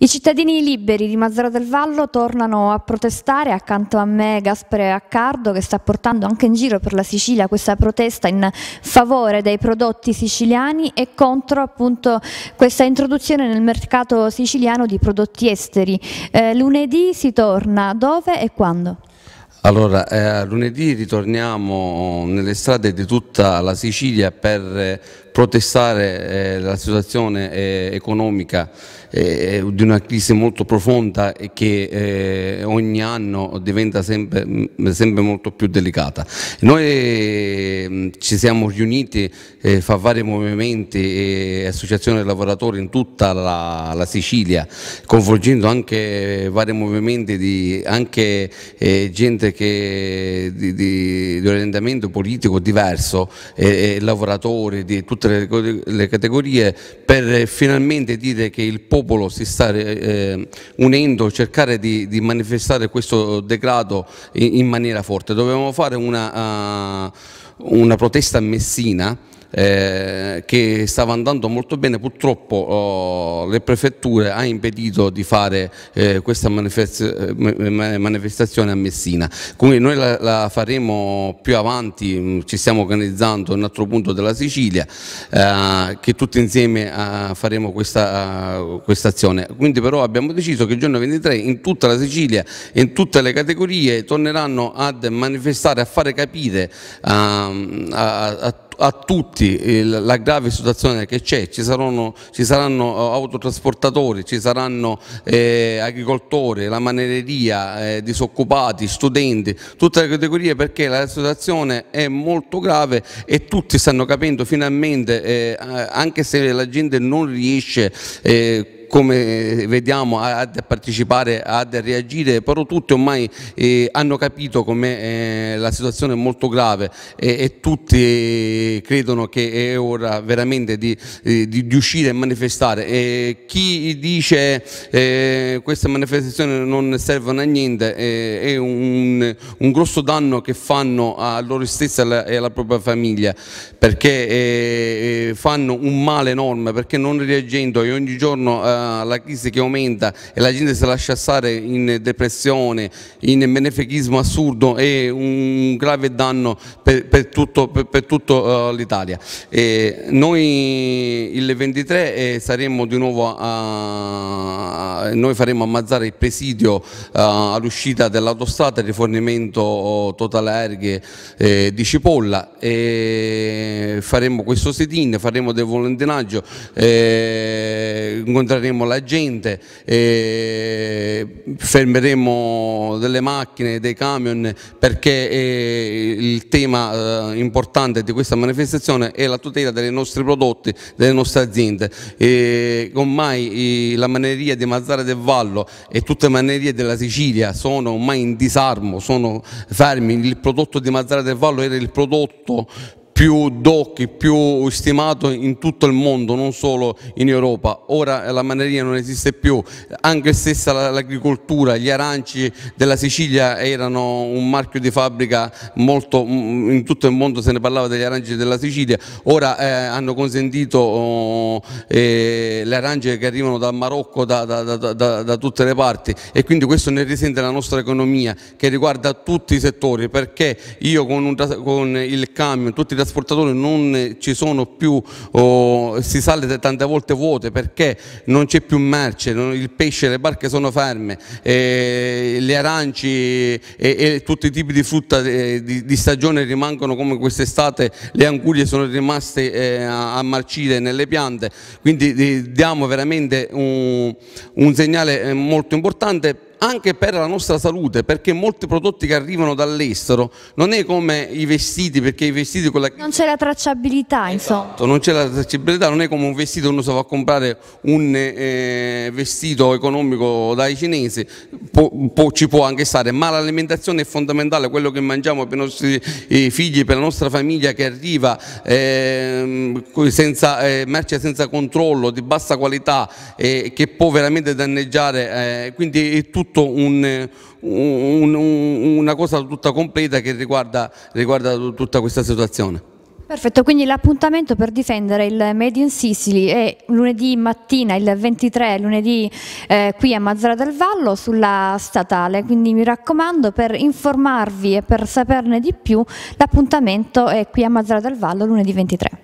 I cittadini liberi di Mazzara del Vallo tornano a protestare accanto a me Gaspare Accardo che sta portando anche in giro per la Sicilia questa protesta in favore dei prodotti siciliani e contro appunto questa introduzione nel mercato siciliano di prodotti esteri. Eh, lunedì si torna dove e quando? Allora, eh, lunedì ritorniamo nelle strade di tutta la Sicilia per protestare eh, la situazione eh, economica eh, di una crisi molto profonda e che ogni anno diventa sempre, mm, sempre molto più delicata. Noi mm, ci siamo riuniti fra vari movimenti e associazioni di lavoratori in tutta la, la Sicilia, coinvolgendo anche vari movimenti di anche, gente che, di, di, di orientamento politico diverso, lavoratori di tutta tutte le, le, categorie per finalmente dire che il popolo si sta eh, eh unendo, cercare di, di, manifestare questo degrado in, in maniera forte. Dovevamo fare una, uh, una protesta a Messina eh, che stava andando molto bene, purtroppo oh, le prefetture hanno impedito di fare eh, questa eh, manifestazione a Messina. Quindi noi la, la, faremo più avanti, mm, ci stiamo organizzando in un altro punto della Sicilia, eh, che tutti insieme eh, faremo questa, questa azione. Quindi però abbiamo deciso che il giorno 23 in tutta la Sicilia in tutte le categorie torneranno ad manifestare, a fare capire ehm, a, a, a a tutti eh, la grave situazione che c'è, ci, ci, saranno eh, autotrasportatori, ci saranno eh, agricoltori, la manereria, eh, disoccupati, studenti, tutte le categorie perché la situazione è molto grave e tutti stanno capendo finalmente, eh, anche se la gente non riesce eh, come vediamo a partecipare, a reagire, però tutti ormai eh, hanno capito come eh, la situazione è molto grave e, e tutti eh, credono che è ora veramente di, eh, di, di uscire e manifestare. E chi dice eh, queste manifestazioni non servono a niente eh, è un, un, grosso danno che fanno a loro stessi e alla, alla, propria famiglia perché fanno un male enorme perché non reagendo e ogni giorno la, crisi che aumenta e la gente si lascia stare in depressione, in benefichismo assurdo è un grave danno per, per tutto, per, per tutto uh, l'Italia. noi il 23 eh, saremo di nuovo a eh, noi faremo ammazzare il presidio eh, all'uscita dell'autostrada, il rifornimento oh, totale aeree eh, di cipolla e faremo questo sit-in, faremo del volantinaggio, eh, incontreremo la gente, eh, fermeremo delle macchine, dei camion perché eh, il tema importante di questa manifestazione è la tutela dei nostri prodotti, delle nostre aziende. ormai la maneria di ammazzare Cesare del Vallo e tutte le manerie della Sicilia sono ormai in disarmo, sono fermi, il prodotto di Mazzara del Vallo era il prodotto più doc, più stimato in tutto il mondo, non solo in Europa. Ora la maneria non esiste più, anche stessa l'agricoltura, gli aranci della Sicilia erano un marchio di fabbrica molto, mm, in tutto il mondo se ne parlava degli aranci della Sicilia, ora eh, hanno consentito eh, eh le arance che arrivano dal Marocco, da, da, da, da, tutte le parti e quindi questo ne risente la nostra economia che riguarda tutti i settori perché io con, un, con il camion, tutti i trasportatori non ci sono più, oh, si sale tante volte vuote perché non c'è più merce, il pesce, le barche sono ferme, eh, le aranci e, e, tutti i tipi di frutta eh, di, di, stagione rimangono come quest'estate, le anguglie sono rimaste eh, a, a marcire nelle piante, quindi diamo veramente un, un segnale eh, molto importante anche per la nostra salute, perché molti prodotti che arrivano dall'estero non è come i vestiti, perché i vestiti con la... Non c'è la tracciabilità, esatto, insomma. Non c'è la tracciabilità, non è come un vestito uno si va a comprare un eh, vestito economico dai cinesi, po, po, ci può anche stare, ma l'alimentazione è fondamentale, quello che mangiamo per i nostri figli, per la nostra famiglia che arriva ehm, eh, senza, merce senza controllo, di bassa qualità, che può veramente danneggiare, eh, quindi è tutto tutto un, un, un, una cosa tutta completa che riguarda, riguarda tutta questa situazione. Perfetto, quindi l'appuntamento per difendere il Made in Sicily è lunedì mattina, il 23, lunedì eh, qui a Mazzara del Vallo sulla statale, quindi mi raccomando per informarvi e per saperne di più l'appuntamento è qui a Mazzara del Vallo lunedì 23.